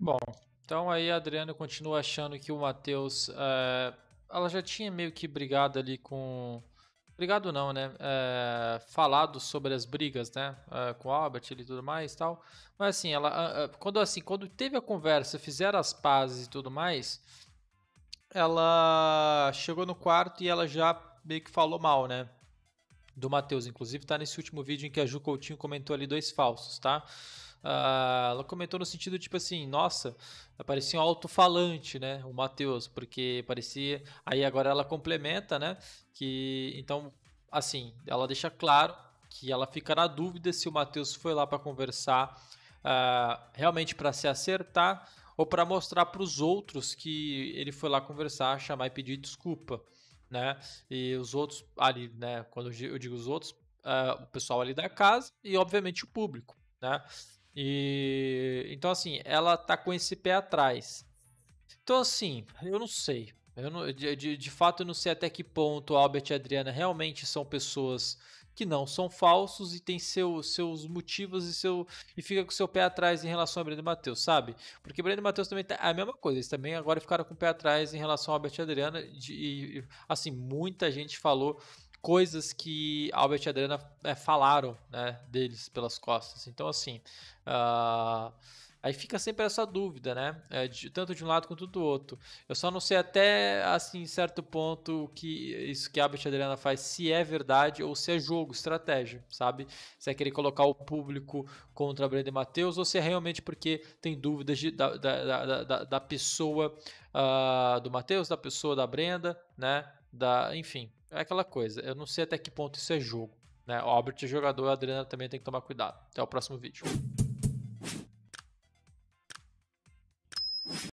Bom, então aí a Adriana continua achando que o Matheus. É, ela já tinha meio que brigado ali com. Brigado não, né? É, falado sobre as brigas, né? É, com o Albert e tudo mais e tal. Mas assim, ela. Quando assim, quando teve a conversa, fizeram as pazes e tudo mais, ela chegou no quarto e ela já meio que falou mal, né? do Matheus. Inclusive, está nesse último vídeo em que a Ju Coutinho comentou ali dois falsos, tá? Uh, ela comentou no sentido tipo assim, nossa, parecia um alto-falante, né? O Matheus, porque parecia. Aí agora ela complementa, né? Que então, assim, ela deixa claro que ela fica na dúvida se o Matheus foi lá para conversar uh, realmente para se acertar ou para mostrar para os outros que ele foi lá conversar, chamar e pedir desculpa né? E os outros ali, né? Quando eu digo os outros, ah, o pessoal ali da casa e, obviamente, o público, né? E então, assim, ela tá com esse pé atrás. Então, assim, eu não sei. Eu não, de, de fato, eu não sei até que ponto Albert e Adriana realmente são pessoas que não são falsos e tem seu, seus motivos e seu e fica com seu pé atrás em relação a Breno Matheus, sabe? Porque Breno Matheus também tá é a mesma coisa, eles também agora ficaram com o pé atrás em relação a Albert e Adriana de, e, assim, muita gente falou coisas que Albert e Adriana é, falaram né, deles pelas costas. Então, assim, uh, aí fica sempre essa dúvida, né? É, de, tanto de um lado quanto do outro. Eu só não sei até, assim, certo ponto que isso que Albert e Adriana faz, se é verdade ou se é jogo, estratégia, sabe? Se é querer colocar o público contra Brenda e Matheus ou se é realmente porque tem dúvidas de, da, da, da, da, pessoa uh, do Matheus, da pessoa da Brenda, né? da, enfim, é aquela coisa. Eu não sei até que ponto isso é jogo, né? O Albert é jogador, a Adriana também tem que tomar cuidado. Até o próximo vídeo.